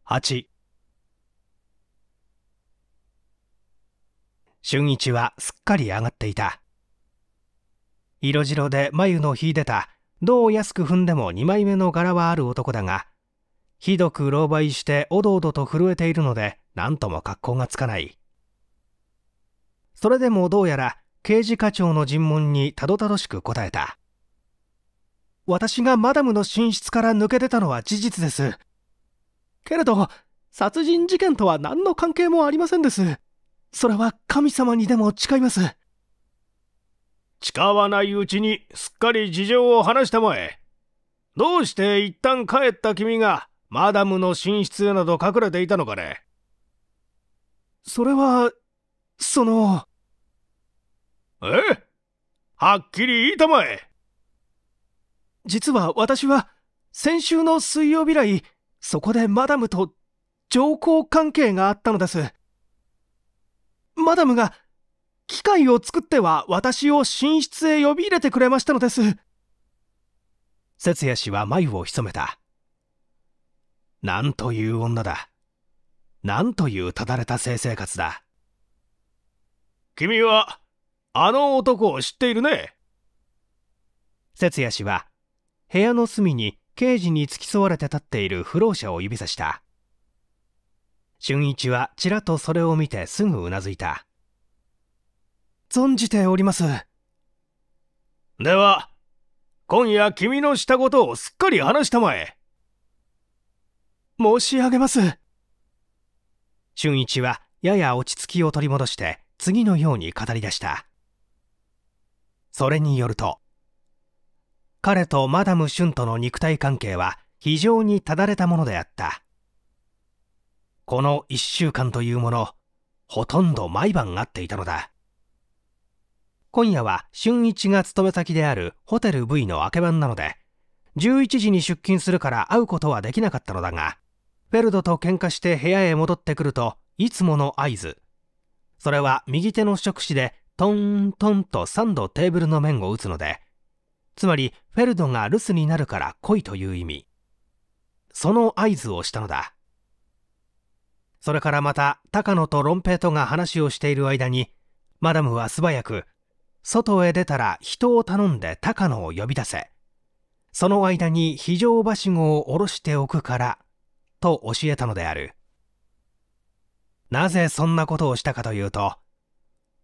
8俊一はすっかり上がっていた色白で眉の秀でたどう安く踏んでも2枚目の柄はある男だがひどく狼狽しておどおどと震えているので何とも格好がつかないそれでもどうやら刑事課長の尋問にたどたどしく答えた私がマダムの寝室から抜け出たのは事実ですけれど殺人事件とは何の関係もありませんですそれは神様にでも誓います誓わないうちにすっかり事情を話したまえどうして一旦帰った君がマダムの寝室など隠れていたのかねそれはそのえはっきり言いたまえ実は私は先週の水曜日以来そこでマダムと上皇関係があったのですマダムが機械を作っては私を寝室へ呼び入れてくれましたのです節也氏は眉を潜めたなんという女だなんというただれた性生活だ君はあの男を知っているね。節也氏は、部屋の隅に刑事に付き添われて立っている不老者を指さした。俊一はちらとそれを見てすぐうなずいた。存じております。では、今夜君のしたことをすっかり話したまえ。申し上げます。俊一はやや落ち着きを取り戻して次のように語り出した。それによると彼とマダム・シュンとの肉体関係は非常にただれたものであったこの1週間というものほとんど毎晩会っていたのだ今夜は俊一が勤め先であるホテル V の明け番なので11時に出勤するから会うことはできなかったのだがフェルドと喧嘩して部屋へ戻ってくるといつもの合図それは右手の触手でトントンと3度テーブルの面を打つのでつまりフェルドが留守になるから来いという意味その合図をしたのだそれからまた高野とロンペイとが話をしている間にマダムは素早く外へ出たら人を頼んで高野を呼び出せその間に非常はしごを下ろしておくからと教えたのであるなぜそんなことをしたかというと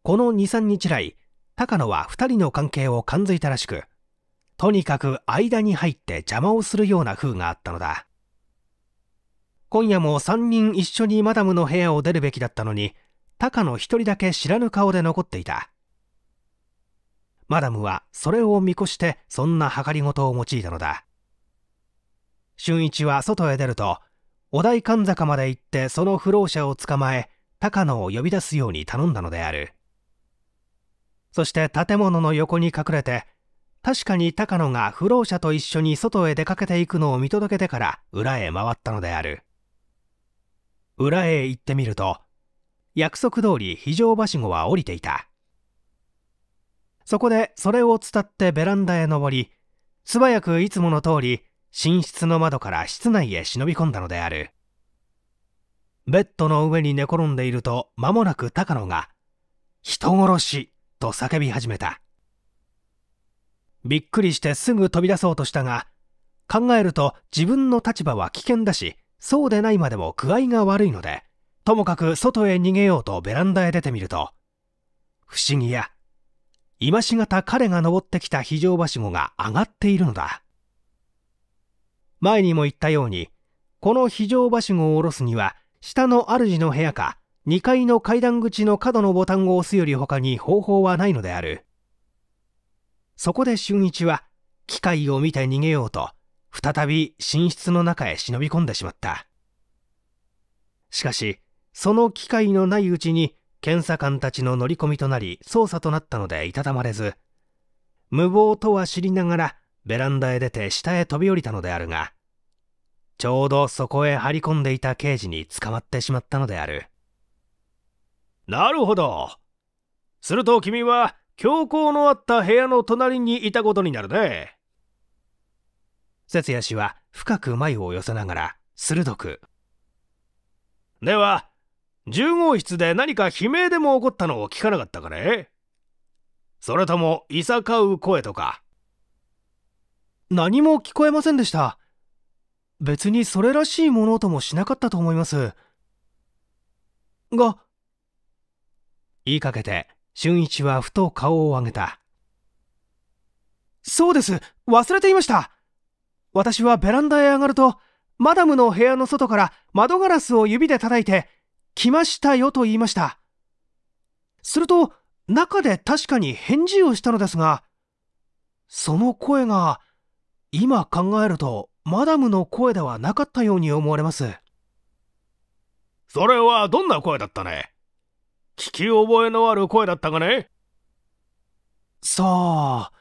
この23日来高野は2人の関係を感づいたらしくとにかく間に入って邪魔をするような風があったのだ今夜も3人一緒にマダムの部屋を出るべきだったのに高野1人だけ知らぬ顔で残っていたマダムはそれを見越してそんな計り事を用いたのだ俊一は外へ出るとお代神坂まで行ってその不老者を捕まえ高野を呼び出すように頼んだのであるそして建物の横に隠れて確かに高野が不老者と一緒に外へ出かけていくのを見届けてから裏へ回ったのである裏へ行ってみると約束通り非常はしごは降りていたそこでそれを伝ってベランダへ登り素早くいつもの通り寝室の窓から室内へ忍び込んだのであるベッドの上に寝転んでいると間もなく高野が「人殺し!」と叫び始めたびっくりしてすぐ飛び出そうとしたが考えると自分の立場は危険だしそうでないまでも具合が悪いのでともかく外へ逃げようとベランダへ出てみると不思議や今しがた彼が登ってきた非常はしごが上がっているのだ前にも言ったようにこの非常はしごを下ろすには下の主の部屋か2階の階段口の角のボタンを押すより他に方法はないのである。そこで俊一は、機械を見て逃げようと、再び寝室の中へ忍び込んでしまった。しかし、その機会のないうちに、検査官たちの乗り込みとなり、捜査となったのでいたたまれず、無謀とは知りながら、ベランダへ出て下へ飛び降りたのであるが、ちょうどそこへ張り込んでいた刑事に捕まってしまったのである。なるほど。すると君は、教皇のあった部屋の隣にいたことになるね。節也氏は深く眉を寄せながら、鋭く。では、10号室で何か悲鳴でも起こったのを聞かなかったかねそれとも、いさかう声とか。何も聞こえませんでした。別にそれらしいものともしなかったと思います。が、言いかけて、俊一はふと顔を上げた。そうです、忘れていました。私はベランダへ上がると、マダムの部屋の外から窓ガラスを指で叩いて、来ましたよと言いました。すると、中で確かに返事をしたのですが、その声が、今考えると、マダムの声ではなかったように思われます。それはどんな声だったね聞き覚えのある声だったがねさあ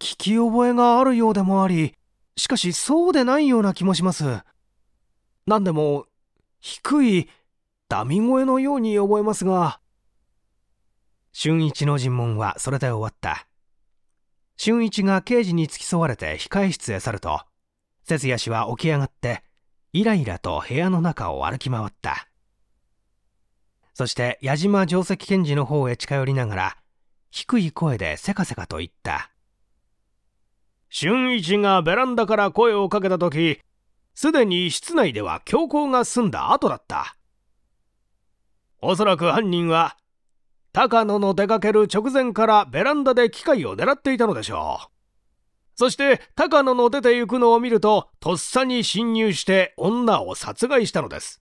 聞き覚えがあるようでもありしかしそうでないような気もします何でも低いダミ声のように覚えますが俊一の尋問はそれで終わった俊一が刑事に付き添われて控え室へ去ると節也氏は起き上がってイライラと部屋の中を歩き回ったそして矢島定石検事の方へ近寄りながら、低い声でせかせかと言った。俊一がベランダから声をかけた時、すでに室内では強行が済んだ後だった。おそらく犯人は、高野の出かける直前からベランダで機械を狙っていたのでしょう。そして高野の出て行くのを見るととっさに侵入して女を殺害したのです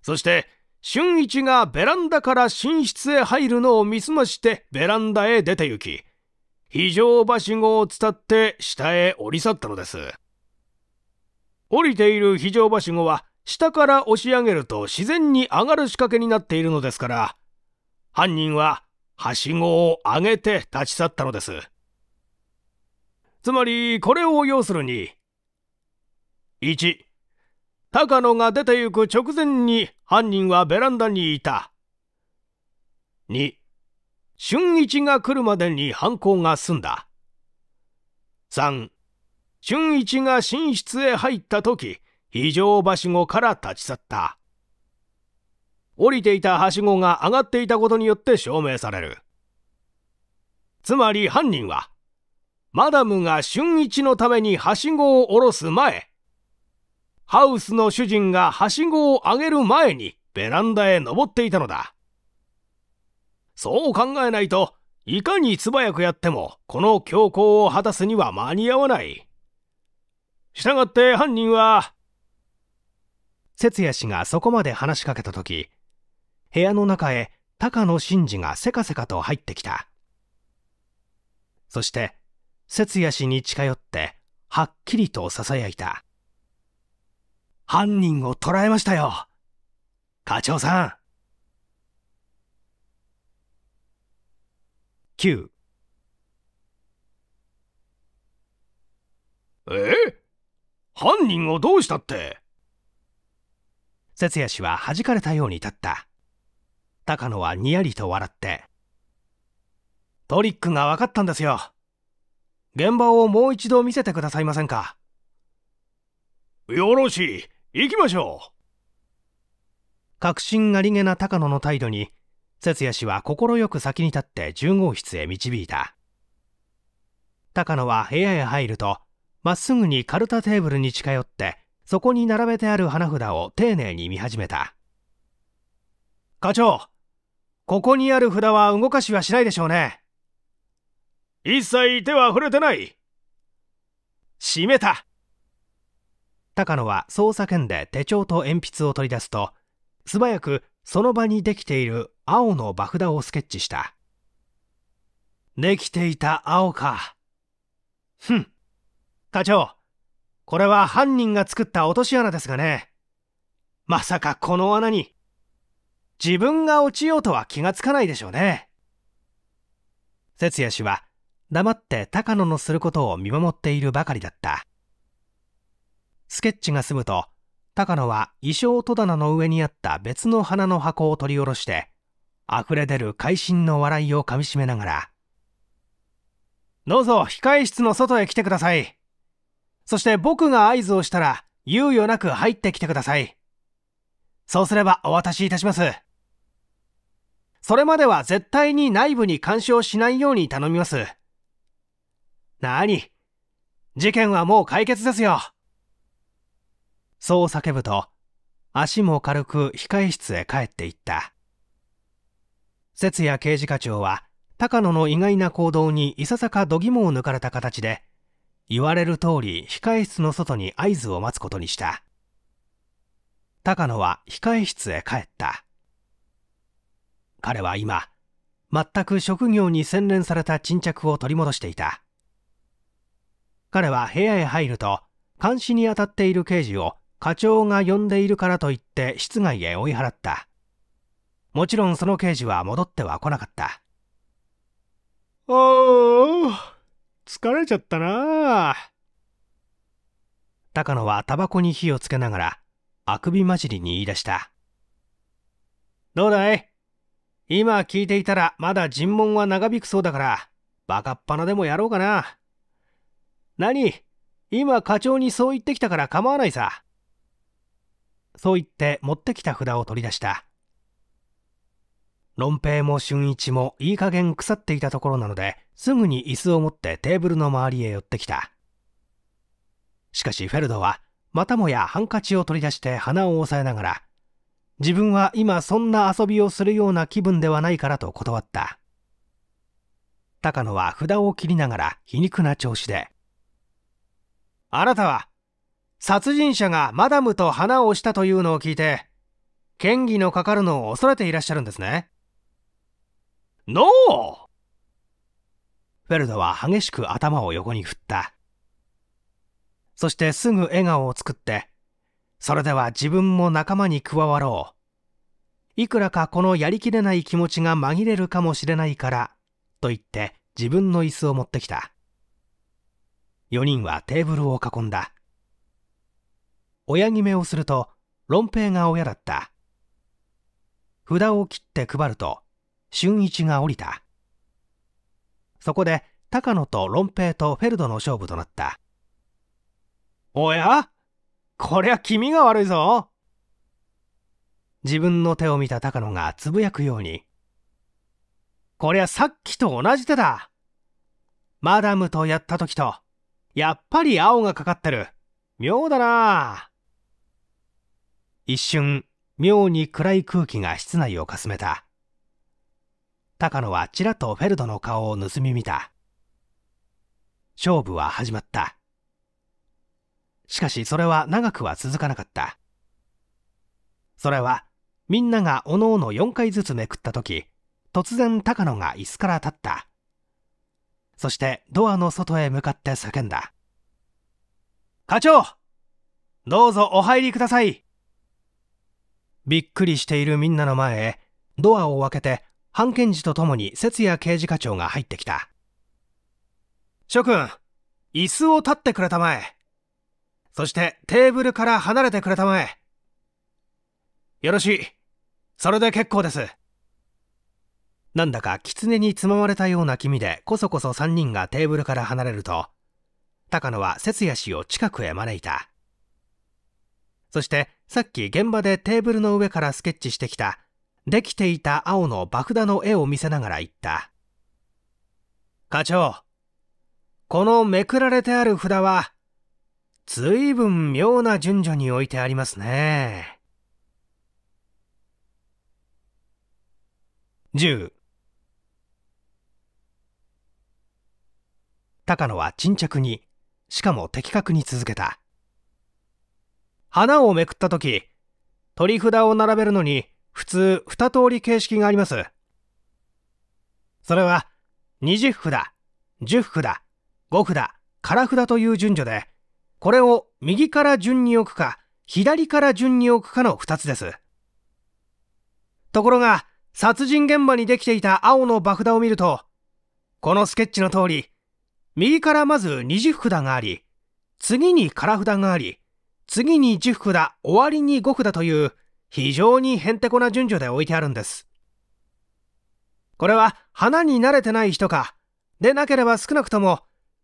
そして俊一がベランダから寝室へ入るのを見すましてベランダへ出て行き、非常はしごを伝って下へ降り去ったのです。降りている非常はしごは下から押し上げると自然に上がる仕掛けになっているのですから、犯人ははしごを上げて立ち去ったのです。つまり、これを要するに、1、高野が出て行く直前に犯人はベランダにいた。2. 俊一が来るまでに犯行が済んだ。3. 俊一が寝室へ入った時、非常はしごから立ち去った。降りていたはしごが上がっていたことによって証明される。つまり犯人は、マダムが俊一のためにはしごを下ろす前、ハウスの主人がはしごを上げる前にベランダへ登っていたのだ。そう考えないと、いかに素早くやっても、この強行を果たすには間に合わない。したがって犯人は、節也氏がそこまで話しかけた時、部屋の中へ高野真二がせかせかと入ってきた。そして、節也氏に近寄って、はっきりと囁いた。犯人を捕らえましたよ課長さん9え犯人をどうしたって節也氏は弾かれたように立った高野はにやりと笑ってトリックが分かったんですよ現場をもう一度見せてくださいませんかよろしい行きましょう確信ありげな高野の態度に節也氏は快く先に立って10号室へ導いた高野は部屋へ入るとまっすぐにカルタテーブルに近寄ってそこに並べてある花札を丁寧に見始めた課長ここにある札は動かしはしないでしょうね一切手は触れてない閉めた高野はそう叫んで手帳と鉛筆を取り出すと素早くその場にできている青の爆弾をスケッチしたできていた青かふん課長これは犯人が作った落とし穴ですがねまさかこの穴に自分が落ちようとは気がつかないでしょうね節也氏は黙って高野のすることを見守っているばかりだったスケッチが済むと高野は衣装戸棚の上にあった別の花の箱を取り下ろして溢れ出る会心の笑いをかみしめながら「どうぞ控え室の外へ来てください」そして僕が合図をしたら猶予なく入ってきてくださいそうすればお渡しいたしますそれまでは絶対に内部に干渉しないように頼みますなに事件はもう解決ですよそう叫ぶと、足も軽く控室へ帰っていった。節谷刑事課長は、高野の意外な行動にいささか度肝を抜かれた形で、言われる通り控え室の外に合図を待つことにした。高野は控え室へ帰った。彼は今、全く職業に洗練された沈着を取り戻していた。彼は部屋へ入ると、監視に当たっている刑事を課長が呼んでいるからと言って室外へ追い払ったもちろんその刑事は戻っては来なかったああ疲れちゃったな高野はタバコに火をつけながらあくび混じりに言い出したどうだい今聞いていたらまだ尋問は長引くそうだからバカっ鼻でもやろうかな何今課長にそう言ってきたから構わないさそう言って持ってきた札を取り出した。論平も俊一もいい加減腐っていたところなので、すぐに椅子を持ってテーブルの周りへ寄ってきた。しかしフェルドは、またもやハンカチを取り出して鼻を押さえながら、自分は今そんな遊びをするような気分ではないからと断った。高野は札を切りながら皮肉な調子で、あなたは殺人者がマダムと花をしたというのを聞いて、嫌疑のかかるのを恐れていらっしゃるんですね。ノーフェルドは激しく頭を横に振った。そしてすぐ笑顔を作って、それでは自分も仲間に加わろう。いくらかこのやりきれない気持ちが紛れるかもしれないから、と言って自分の椅子を持ってきた。4人はテーブルを囲んだ。親決めをすると論平が親だった札を切って配ると俊一が降りたそこで高野と論平とフェルドの勝負となったおやこりゃ君が悪いぞ自分の手を見た高野がつぶやくようにこりゃさっきと同じ手だマダムとやった時とやっぱり青がかかってる妙だな一瞬、妙に暗い空気が室内をかすめた。高野はちらっとフェルドの顔を盗み見た。勝負は始まった。しかしそれは長くは続かなかった。それは、みんながおのおの4回ずつめくった時、突然高野が椅子から立った。そしてドアの外へ向かって叫んだ。課長どうぞお入りくださいびっくりしているみんなの前へ、ドアを開けて、判検事とともに節也刑事課長が入ってきた。諸君、椅子を立ってくれたまえ。そしてテーブルから離れてくれたまえ。よろしい。それで結構です。なんだか狐につままれたような気味でこそこそ3人がテーブルから離れると、高野は節也氏を近くへ招いた。そしてさっき現場でテーブルの上からスケッチしてきたできていた青の爆弾の絵を見せながら言った課長このめくられてある札は随分妙な順序に置いてありますね10高野は沈着にしかも的確に続けた花をめくった時取り札を並べるのに普通2通り形式がありますそれは20札10札5札空札という順序でこれを右から順に置くか左から順に置くかの2つですところが殺人現場にできていた青の爆弾を見るとこのスケッチの通り右からまず20札があり次に空札があり次に10だ終わりに5だという非常にへんてこな順序で置いてあるんです。これは花に慣れてない人か、でなければ少なくとも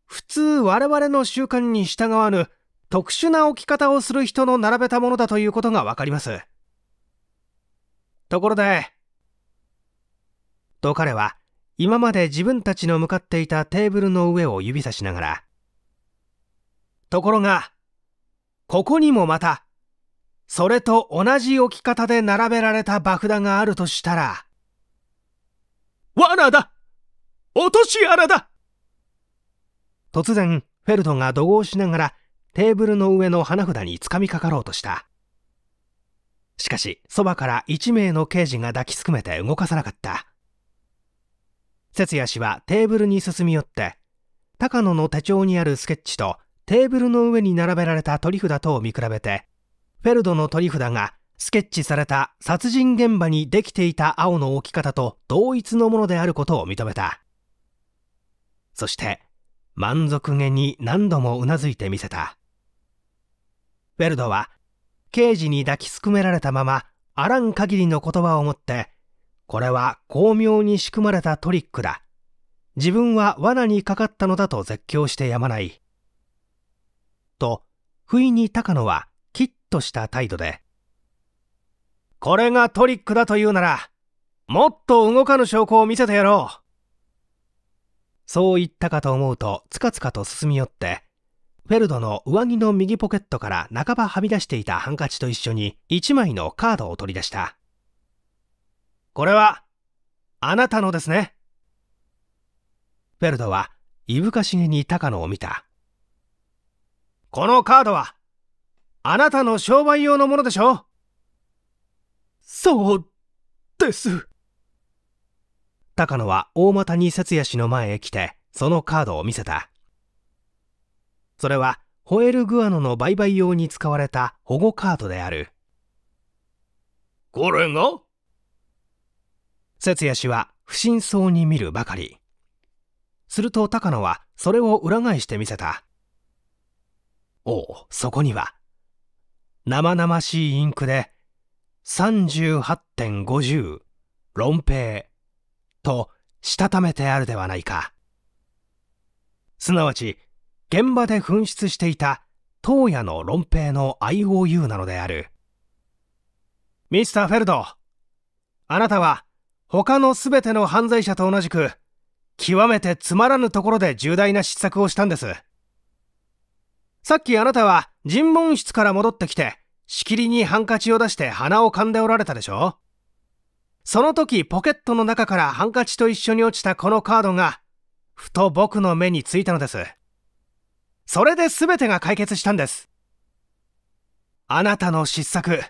普通我々の習慣に従わぬ特殊な置き方をする人の並べたものだということがわかります。ところで、と彼は今まで自分たちの向かっていたテーブルの上を指さしながら、ところが、ここにもまた、それと同じ置き方で並べられた爆弾があるとしたら、罠だ落とし穴だ突然、フェルトが怒号しながらテーブルの上の花札につかみかかろうとした。しかし、そばから1名の刑事が抱きすくめて動かさなかった。節也氏はテーブルに進み寄って、高野の手帳にあるスケッチとテーブルの上に並べられた取り札とを見比べてフェルドの取り札がスケッチされた殺人現場にできていた青の置き方と同一のものであることを認めたそして満足げに何度もうなずいてみせたフェルドは刑事に抱きすくめられたままあらん限りの言葉を持ってこれは巧妙に仕組まれたトリックだ自分は罠にかかったのだと絶叫してやまないと不意に高野はきっとした態度でこれがトリックだというならもっと動かぬ証拠を見せてやろうそう言ったかと思うとつかつかと進み寄ってフェルドの上着の右ポケットから半ばはみ出していたハンカチと一緒に1枚のカードを取り出したこれはあなたのですねフェルドはいぶかしげに高野を見たこのカードは、あなたの商売用のものでしょそう、です。高野は大股に節也氏の前へ来て、そのカードを見せた。それは、ホエルグアノの売買用に使われた保護カードである。これが節也氏は不審そうに見るばかり。すると高野はそれを裏返してみせた。おおそこには生々しいインクで38.50論平としたためてあるではないかすなわち現場で紛失していた当夜の論平の IOU なのであるミスター・フェルドあなたは他の全ての犯罪者と同じく極めてつまらぬところで重大な失策をしたんですさっきあなたは尋問室から戻ってきて、しきりにハンカチを出して鼻を噛んでおられたでしょその時ポケットの中からハンカチと一緒に落ちたこのカードが、ふと僕の目についたのです。それで全てが解決したんです。あなたの失策。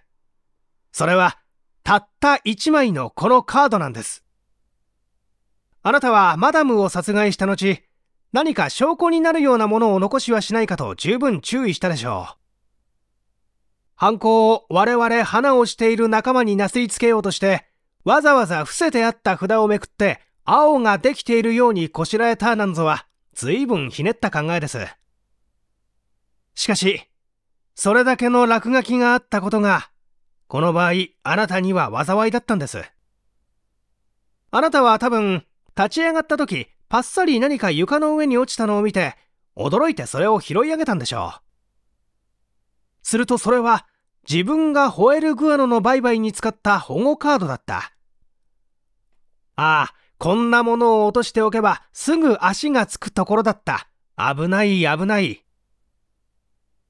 それは、たった1枚のこのカードなんです。あなたはマダムを殺害した後、何か証拠になるようなものを残しはしないかと十分注意したでしょう。犯行を我々花をしている仲間になすりつけようとして、わざわざ伏せてあった札をめくって、青ができているようにこしらえたなんぞは、随分ひねった考えです。しかし、それだけの落書きがあったことが、この場合、あなたには災いだったんです。あなたは多分、立ち上がった時、ぱっさり何か床の上に落ちたのを見て、驚いてそれを拾い上げたんでしょう。するとそれは、自分がホエルグアノの売買に使った保護カードだった。ああ、こんなものを落としておけばすぐ足がつくところだった。危ない危ない。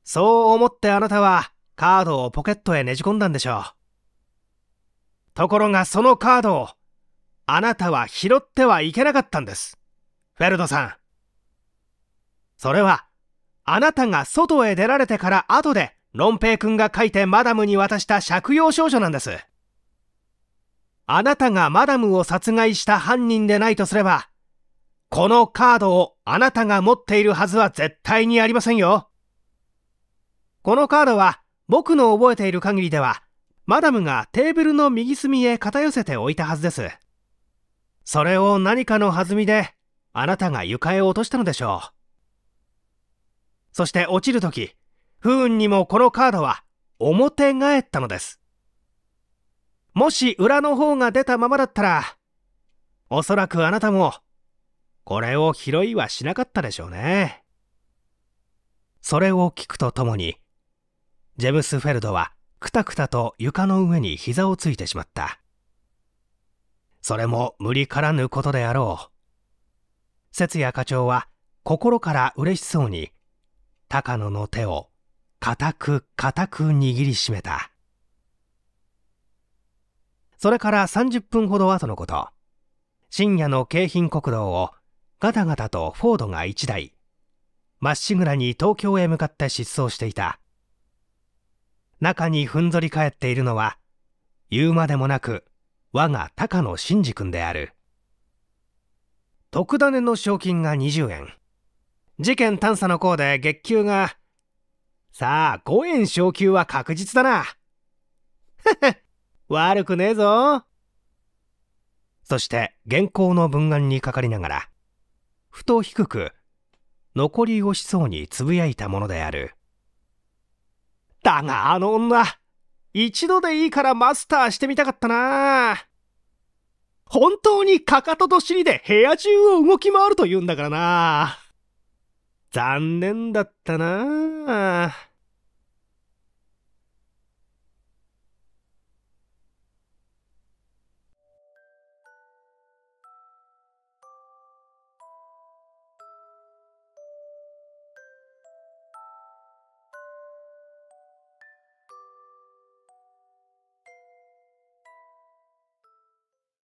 そう思ってあなたはカードをポケットへねじ込んだんでしょう。ところがそのカードをあなたは拾ってはいけなかったんです。フェルドさん。それは、あなたが外へ出られてから後で、ロンペイ君が書いてマダムに渡した借用証書なんです。あなたがマダムを殺害した犯人でないとすれば、このカードをあなたが持っているはずは絶対にありませんよ。このカードは僕の覚えている限りでは、マダムがテーブルの右隅へ片寄せておいたはずです。それを何かの弾みであなたが床へ落としたのでしょう。そして落ちるとき、不運にもこのカードは表返ったのです。もし裏の方が出たままだったら、おそらくあなたも、これを拾いはしなかったでしょうね。それを聞くとともに、ジェムス・フェルドはくたくたと床の上に膝をついてしまった。それも無理からぬことであろう。節也課長は心から嬉しそうに高野の手を固く固く握りしめたそれから30分ほど後のこと深夜の京浜国道をガタガタとフォードが1台まっしぐらに東京へ向かって失踪していた中にふんぞり返っているのは言うまでもなく我が高野真二君である特ダネの賞金が20円事件探査の項で月給がさあ5円昇給は確実だな 悪くねえぞそして原稿の文案にかかりながらふと低く残り惜しそうにつぶやいたものであるだがあの女一度でいいからマスターしてみたかったな本当にかかとと尻で部屋中を動き回ると言うんだからな。残念だったな